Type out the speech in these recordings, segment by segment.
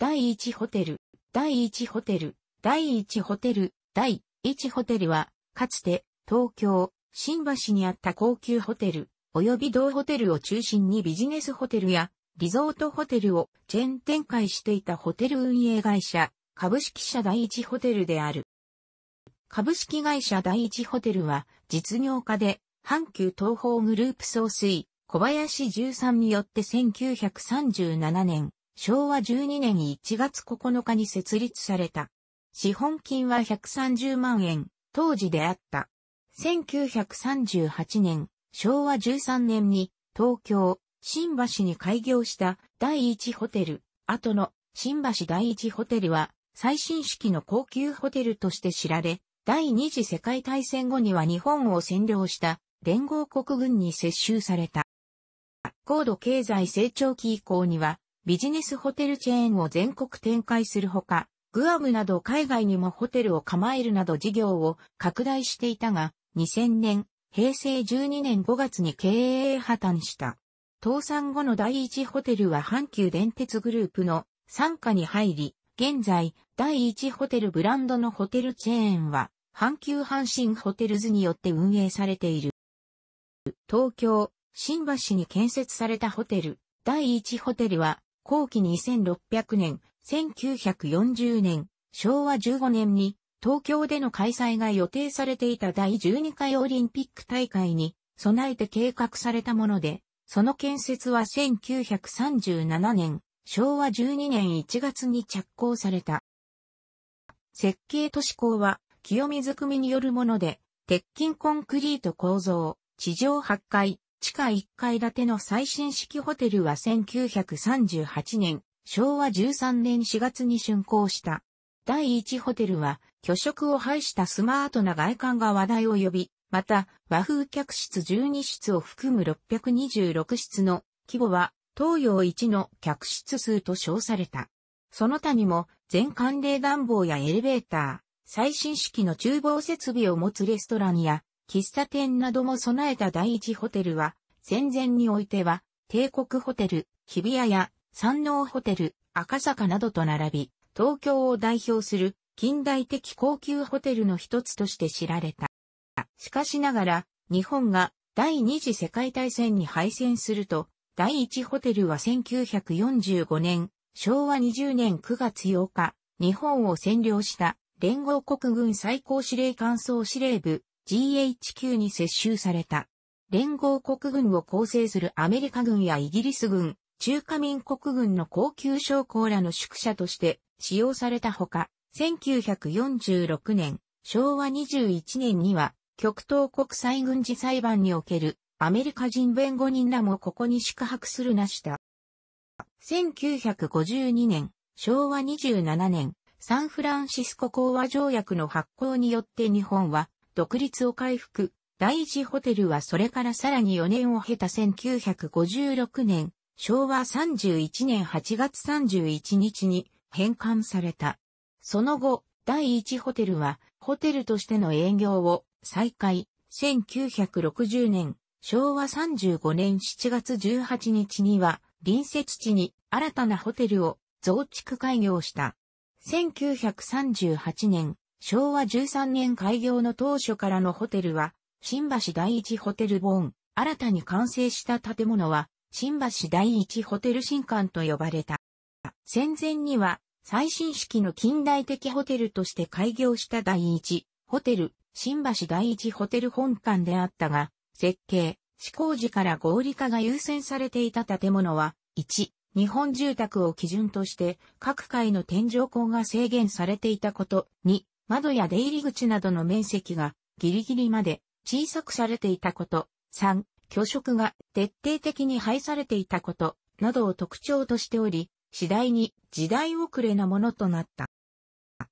第1ホテル、第1ホテル、第1ホテル、第1ホテルは、かつて、東京、新橋にあった高級ホテル、及び同ホテルを中心にビジネスホテルや、リゾートホテルをチェーン展開していたホテル運営会社、株式社第一ホテルである。株式会社第一ホテルは、実業家で、阪急東方グループ総帥、小林13によって1937年、昭和12年1月9日に設立された。資本金は130万円、当時であった。1938年、昭和13年に東京、新橋に開業した第一ホテル、後の新橋第一ホテルは最新式の高級ホテルとして知られ、第二次世界大戦後には日本を占領した連合国軍に接収された。高度経済成長期以降にはビジネスホテルチェーンを全国展開するほか、グアムなど海外にもホテルを構えるなど事業を拡大していたが、2000年、平成12年5月に経営破綻した。倒産後の第一ホテルは阪急電鉄グループの傘下に入り、現在、第一ホテルブランドのホテルチェーンは、阪急阪神ホテルズによって運営されている。東京、新橋に建設されたホテル、第一ホテルは、後期に2600年、1940年、昭和15年に東京での開催が予定されていた第12回オリンピック大会に備えて計画されたもので、その建設は1937年、昭和12年1月に着工された。設計都市工は清水組によるもので、鉄筋コンクリート構造、地上8階、地下1階建ての最新式ホテルは1938年、昭和13年4月に竣工した。第1ホテルは、巨色を排したスマートな外観が話題を呼び、また、和風客室12室を含む626室の規模は、東洋一の客室数と称された。その他にも、全寒冷暖房やエレベーター、最新式の厨房設備を持つレストランや、喫茶店なども備えた第一ホテルは、戦前においては、帝国ホテル、日比谷や山王ホテル、赤坂などと並び、東京を代表する近代的高級ホテルの一つとして知られた。しかしながら、日本が第二次世界大戦に敗戦すると、第一ホテルは1945年、昭和20年9月8日、日本を占領した連合国軍最高司令官総司令部 GHQ に接収された。連合国軍を構成するアメリカ軍やイギリス軍、中華民国軍の高級将校らの宿舎として使用されたほか、1946年、昭和21年には、極東国際軍事裁判におけるアメリカ人弁護人らもここに宿泊するなした。1952年、昭和27年、サンフランシスコ講和条約の発行によって日本は独立を回復。第一ホテルはそれからさらに4年を経た1956年、昭和31年8月31日に返還された。その後、第一ホテルはホテルとしての営業を再開。1960年、昭和35年7月18日には隣接地に新たなホテルを増築開業した。1938年、昭和13年開業の当初からのホテルは、新橋第一ホテルボーン、新たに完成した建物は、新橋第一ホテル新館と呼ばれた。戦前には、最新式の近代的ホテルとして開業した第一ホテル、新橋第一ホテル本館であったが、設計、施工時から合理化が優先されていた建物は、1、日本住宅を基準として各階の天井高が制限されていたこと、2、窓や出入り口などの面積がギリギリまで小さくされていたこと、3、教職が徹底的に廃されていたこと、などを特徴としており、次第に時代遅れなものとなった。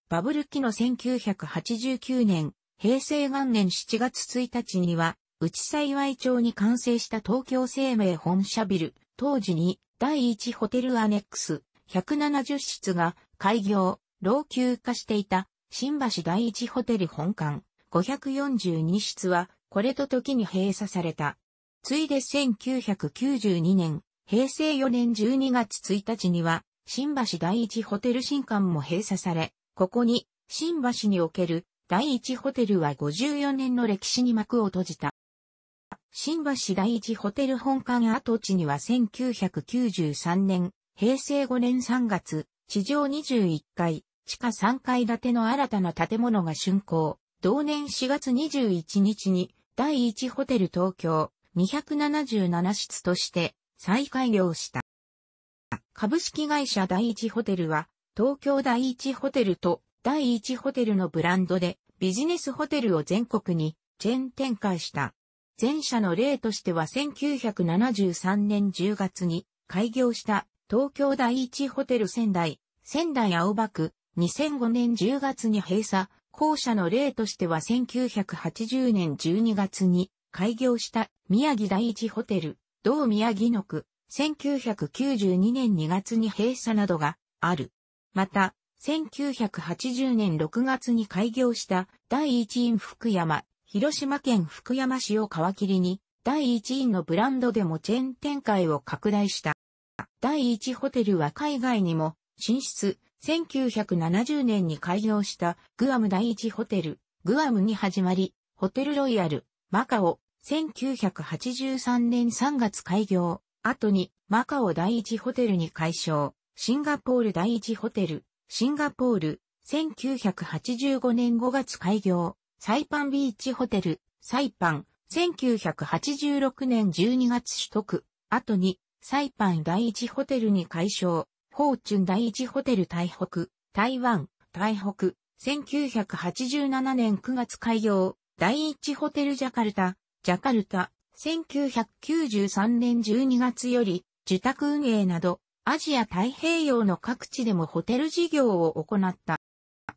バブル期の1989年、平成元年7月1日には、内幸町に完成した東京生命本社ビル、当時に第1ホテルアネックス170室が開業、老朽化していた新橋第一ホテル本館、542室は、これと時に閉鎖された。ついで1992年、平成4年12月1日には、新橋第一ホテル新館も閉鎖され、ここに、新橋における第一ホテルは54年の歴史に幕を閉じた。新橋第一ホテル本館跡地には1993年、平成5年3月、地上21階、地下3階建ての新たな建物が竣工。同年4月21日に第1ホテル東京277室として再開業した。株式会社第一ホテルは東京第一ホテルと第1ホテルのブランドでビジネスホテルを全国にチェーン展開した。前者の例としては1973年10月に開業した東京第一ホテル仙台、仙台青葉区2005年10月に閉鎖、校舎の例としては1980年12月に開業した宮城第一ホテル、同宮城の区、1992年2月に閉鎖などがある。また、1980年6月に開業した第一院福山、広島県福山市を皮切りに、第一院のブランドでもチェーン展開を拡大した。第一ホテルは海外にも進出、1970年に開業したグアム第一ホテル、グアムに始まり、ホテルロイヤル、マカオ、1983年3月開業、後にマカオ第一ホテルに改称、シンガポール第一ホテル、シンガポール、1985年5月開業、サイパンビーチホテル、サイパン、1986年12月取得、後にサイパン第一ホテルに改称、ホーチュン第一ホテル台北、台湾、台北、1987年9月開業、第一ホテルジャカルタ、ジャカルタ、1993年12月より、受託運営など、アジア太平洋の各地でもホテル事業を行った。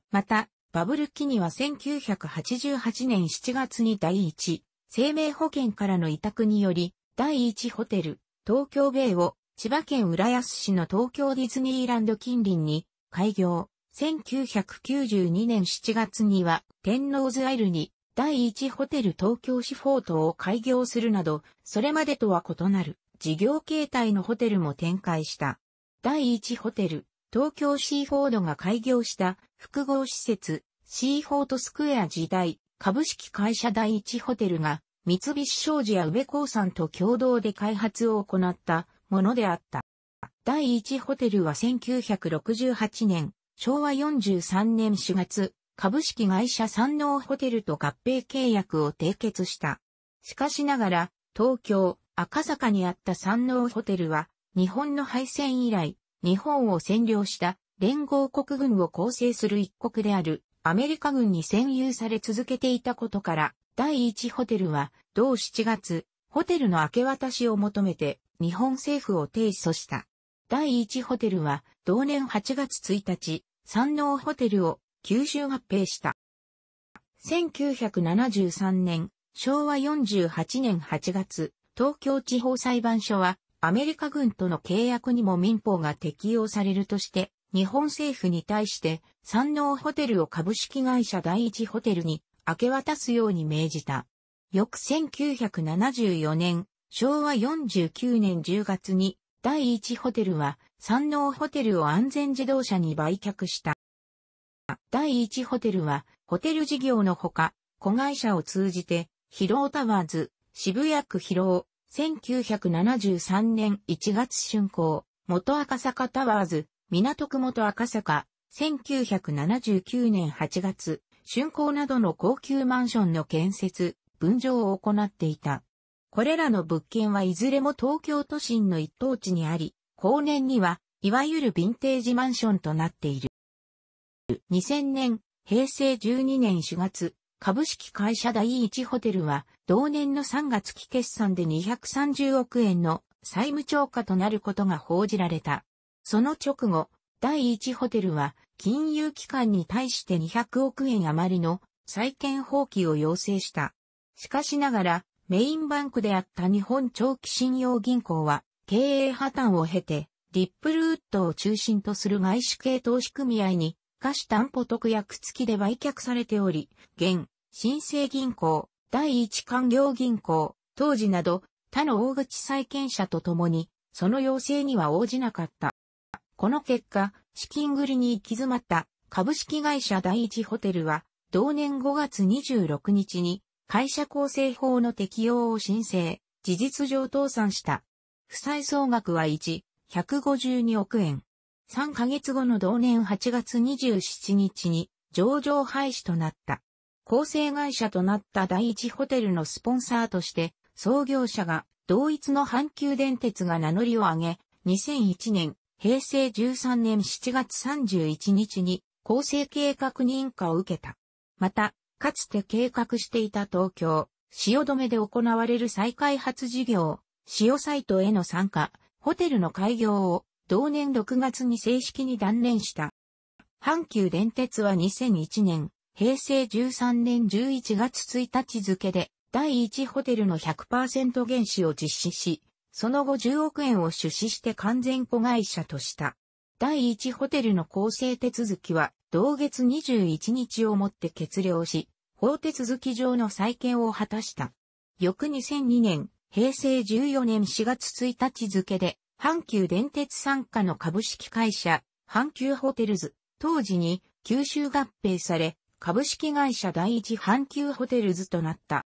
また、バブル期には1988年7月に第一、生命保険からの委託により、第一ホテル、東京米を千葉県浦安市の東京ディズニーランド近隣に開業。1992年7月には天王洲アイルに第一ホテル東京シフォートを開業するなど、それまでとは異なる事業形態のホテルも展開した。第一ホテル、東京シーフォードが開業した複合施設、シーフォートスクエア時代、株式会社第一ホテルが、三菱商事や宇部興産と共同で開発を行ったものであった。第1ホテルは1968年、昭和43年4月、株式会社山王ホテルと合併契約を締結した。しかしながら、東京、赤坂にあった山王ホテルは、日本の敗戦以来、日本を占領した連合国軍を構成する一国であるアメリカ軍に占有され続けていたことから、第一ホテルは同7月ホテルの明け渡しを求めて日本政府を提訴した。第一ホテルは同年8月1日、山王ホテルを吸収合併した。1973年、昭和48年8月、東京地方裁判所はアメリカ軍との契約にも民法が適用されるとして、日本政府に対して山王ホテルを株式会社第一ホテルに明け渡すように命じた。翌1974年、昭和49年10月に、第一ホテルは、山王ホテルを安全自動車に売却した。第一ホテルは、ホテル事業のほか、子会社を通じて、広尾タワーズ、渋谷区ヒロ1973年1月竣工、元赤坂タワーズ、港区元赤坂、1979年8月、竣工などの高級マンションの建設、分譲を行っていた。これらの物件はいずれも東京都心の一等地にあり、後年には、いわゆるヴィンテージマンションとなっている。2000年、平成12年4月、株式会社第一ホテルは、同年の3月期決算で230億円の債務超過となることが報じられた。その直後、第一ホテルは、金融機関に対して200億円余りの債権放棄を要請した。しかしながら、メインバンクであった日本長期信用銀行は、経営破綻を経て、リップルウッドを中心とする外資系投資組合に、貸し担保特約付きで売却されており、現、新生銀行、第一官僚銀行、当時など、他の大口債権者と共に、その要請には応じなかった。この結果、資金繰りに行き詰まった株式会社第一ホテルは、同年5月26日に会社構成法の適用を申請、事実上倒産した。負債総額は1、152億円。3ヶ月後の同年8月27日に上場廃止となった。構成会社となった第一ホテルのスポンサーとして創業者が同一の阪急電鉄が名乗りを上げ、2001年、平成13年7月31日に構成計画認可を受けた。また、かつて計画していた東京、汐留で行われる再開発事業、塩サイトへの参加、ホテルの開業を同年6月に正式に断念した。阪急電鉄は2001年、平成13年11月1日付で、第1ホテルの100%原資を実施し、その後10億円を出資して完全子会社とした。第1ホテルの構成手続きは、同月21日をもって決了し、法手続き上の再建を果たした。翌2002年、平成14年4月1日付で、阪急電鉄傘下の株式会社、阪急ホテルズ、当時に九州合併され、株式会社第一阪急ホテルズとなった。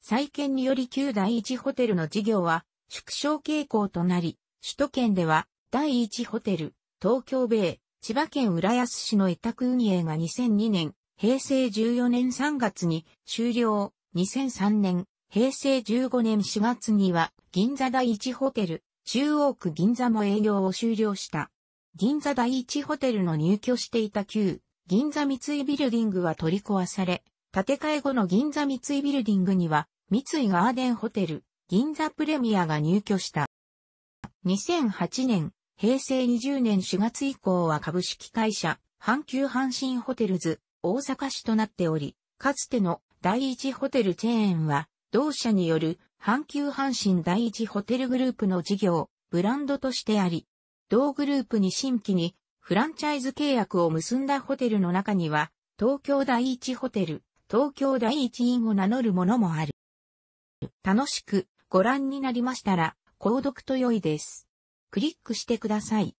再建により旧第一ホテルの事業は縮小傾向となり、首都圏では第一ホテル、東京米、千葉県浦安市の委託運営が2002年、平成14年3月に終了、2003年、平成15年4月には銀座第一ホテル、中央区銀座も営業を終了した。銀座第一ホテルの入居していた旧、銀座三井ビルディングは取り壊され、建て替え後の銀座三井ビルディングには、三井ガーデンホテル、銀座プレミアが入居した。2008年、平成20年4月以降は株式会社、阪急阪神ホテルズ、大阪市となっており、かつての第一ホテルチェーンは、同社による阪急阪神第一ホテルグループの事業、ブランドとしてあり、同グループに新規にフランチャイズ契約を結んだホテルの中には、東京第一ホテル、東京第一院を名乗るものもある。楽しくご覧になりましたら、購読と良いです。クリックしてください。